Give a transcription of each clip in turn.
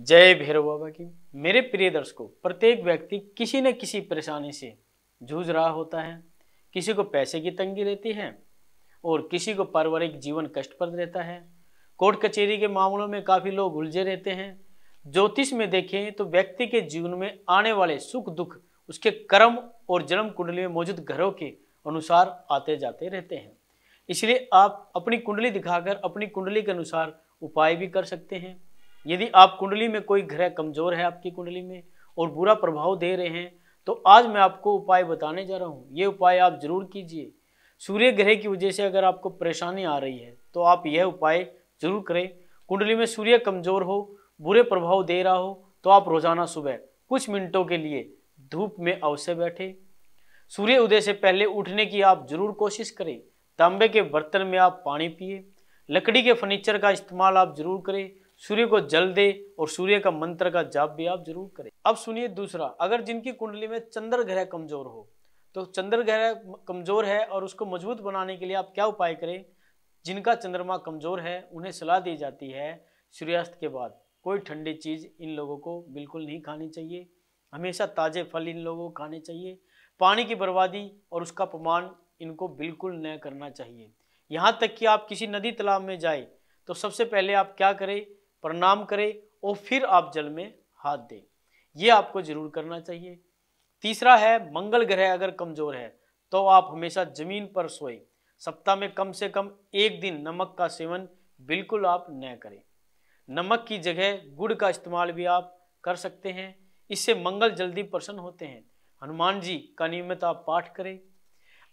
जय भैरव बाबा की मेरे प्रिय दर्शकों प्रत्येक व्यक्ति किसी न किसी परेशानी से जूझ रहा होता है किसी को पैसे की तंगी रहती है और किसी को पारिवारिक जीवन कष्टप्रद रहता है कोर्ट कचेरी के मामलों में काफ़ी लोग उलझे रहते हैं ज्योतिष में देखें तो व्यक्ति के जीवन में आने वाले सुख दुख उसके कर्म और जन्म कुंडली में मौजूद घरों के अनुसार आते जाते रहते हैं इसलिए आप अपनी कुंडली दिखाकर अपनी कुंडली के अनुसार उपाय भी कर सकते हैं यदि आप कुंडली में कोई ग्रह कमज़ोर है आपकी कुंडली में और बुरा प्रभाव दे रहे हैं तो आज मैं आपको उपाय बताने जा रहा हूँ ये उपाय आप ज़रूर कीजिए सूर्य ग्रह की वजह से अगर आपको परेशानी आ रही है तो आप यह उपाय ज़रूर करें कुंडली में सूर्य कमज़ोर हो बुरे प्रभाव दे रहा हो तो आप रोज़ाना सुबह कुछ मिनटों के लिए धूप में अवश्य बैठे सूर्य उदय से पहले उठने की आप जरूर कोशिश करें तांबे के बर्तन में आप पानी पिए लकड़ी के फर्नीचर का इस्तेमाल आप जरूर करें सूर्य को जल दे और सूर्य का मंत्र का जाप भी आप जरूर करें अब सुनिए दूसरा अगर जिनकी कुंडली में चंद्र ग्रह कमजोर हो तो चंद्र ग्रह कमजोर है और उसको मजबूत बनाने के लिए आप क्या उपाय करें जिनका चंद्रमा कमजोर है उन्हें सलाह दी जाती है सूर्यास्त के बाद कोई ठंडी चीज़ इन लोगों को बिल्कुल नहीं खानी चाहिए हमेशा ताज़े फल इन लोगों को खाने चाहिए पानी की बर्बादी और उसका अपमान इनको बिल्कुल न करना चाहिए यहाँ तक कि आप किसी नदी तालाब में जाए तो सबसे पहले आप क्या करें प्रणाम करें और फिर आप जल में हाथ दें ये आपको जरूर करना चाहिए तीसरा है मंगल ग्रह अगर कमजोर है तो आप हमेशा जमीन पर सोए सप्ताह में कम से कम एक दिन नमक का सेवन बिल्कुल आप न करें नमक की जगह गुड़ का इस्तेमाल भी आप कर सकते हैं इससे मंगल जल्दी प्रसन्न होते हैं हनुमान जी का नियमित आप पाठ करें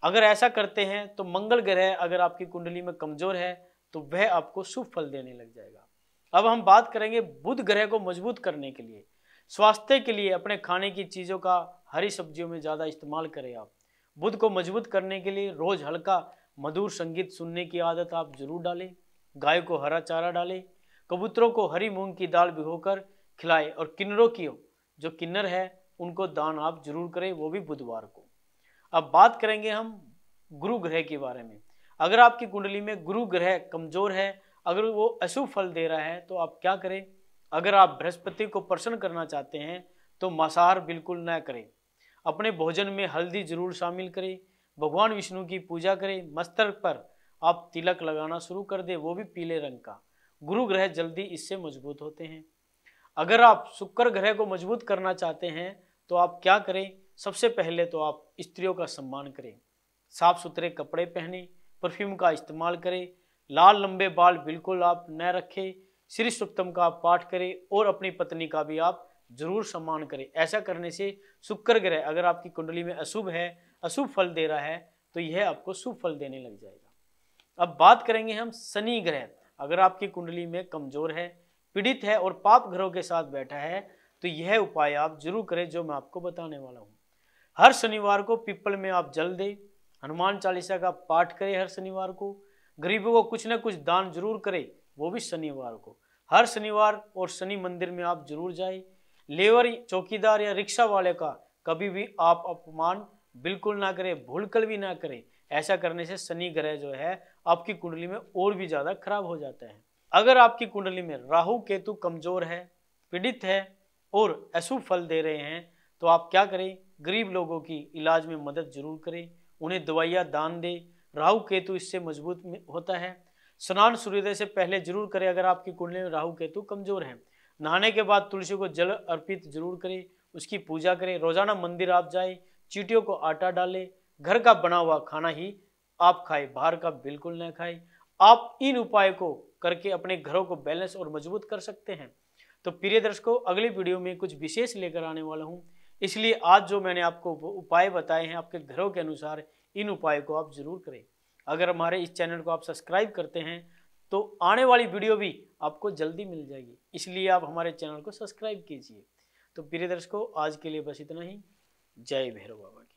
अगर ऐसा करते हैं तो मंगल ग्रह अगर आपकी कुंडली में कमजोर है तो वह आपको शुभ फल देने लग जाएगा अब हम बात करेंगे बुध ग्रह को मजबूत करने के लिए स्वास्थ्य के लिए अपने खाने की चीज़ों का हरी सब्जियों में ज़्यादा इस्तेमाल करें आप बुध को मजबूत करने के लिए रोज़ हल्का मधुर संगीत सुनने की आदत आप जरूर डालें गाय को हरा चारा डालें कबूतरों को हरी मूंग की दाल भिगोकर खिलाएं और किन्नरों की जो किन्नर है उनको दान आप जरूर करें वो भी बुधवार को अब बात करेंगे हम गुरु ग्रह के बारे में अगर आपकी कुंडली में गुरु ग्रह कमजोर है अगर वो अशुभ फल दे रहा है तो आप क्या करें अगर आप बृहस्पति को प्रसन्न करना चाहते हैं तो मांसाहार बिल्कुल न करें अपने भोजन में हल्दी जरूर शामिल करें भगवान विष्णु की पूजा करें मस्तर पर आप तिलक लगाना शुरू कर दें वो भी पीले रंग का गुरु ग्रह जल्दी इससे मजबूत होते हैं अगर आप शुक्र ग्रह को मजबूत करना चाहते हैं तो आप क्या करें सबसे पहले तो आप स्त्रियों का सम्मान करें साफ सुथरे कपड़े पहने परफ्यूम का इस्तेमाल करें लाल लंबे बाल बिल्कुल आप न रखें श्री सुप्तम का आप पाठ करें और अपनी पत्नी का भी आप जरूर सम्मान करें ऐसा करने से शुक्र ग्रह अगर आपकी कुंडली में अशुभ है अशुभ फल दे रहा है तो यह आपको शुभ फल देने लग जाएगा अब बात करेंगे हम शनि ग्रह अगर आपकी कुंडली में कमजोर है पीड़ित है और पाप ग्रहों के साथ बैठा है तो यह उपाय आप जरूर करें जो मैं आपको बताने वाला हूँ हर शनिवार को पिपल में आप जल दें हनुमान चालीसा का पाठ करें हर शनिवार को गरीबों को कुछ ना कुछ दान जरूर करें वो भी शनिवार को हर शनिवार और शनि मंदिर में आप जरूर जाए लेवर चौकीदार या रिक्शा वाले का कभी भी आप अपमान बिल्कुल ना करें भूलकर भी ना करें ऐसा करने से शनि ग्रह जो है आपकी कुंडली में और भी ज़्यादा खराब हो जाता है अगर आपकी कुंडली में राहु केतु कमजोर है पीड़ित है और अशुभ फल दे रहे हैं तो आप क्या करें गरीब लोगों की इलाज में मदद जरूर करें उन्हें दवाइयाँ दान दें राहु केतु इससे मजबूत होता है स्नान सूर्योदय से पहले जरूर करें अगर आपकी कुंडली में राहु केतु कमजोर है नहाने के बाद तुलसी को जल अर्पित जरूर करें उसकी पूजा करें रोजाना मंदिर आप जाए चीटियों को आटा डालें घर का बना हुआ खाना ही आप खाएं बाहर का बिल्कुल न खाएं आप इन उपाय को करके अपने घरों को बैलेंस और मजबूत कर सकते हैं तो प्रिय दर्शकों अगली वीडियो में कुछ विशेष लेकर आने वाला हूँ इसलिए आज जो मैंने आपको उपाय बताए हैं आपके घरों के अनुसार इन उपायों को आप ज़रूर करें अगर हमारे इस चैनल को आप सब्सक्राइब करते हैं तो आने वाली वीडियो भी आपको जल्दी मिल जाएगी इसलिए आप हमारे चैनल को सब्सक्राइब कीजिए तो प्रिय दर्शकों आज के लिए बस इतना ही जय भैरव बाबा की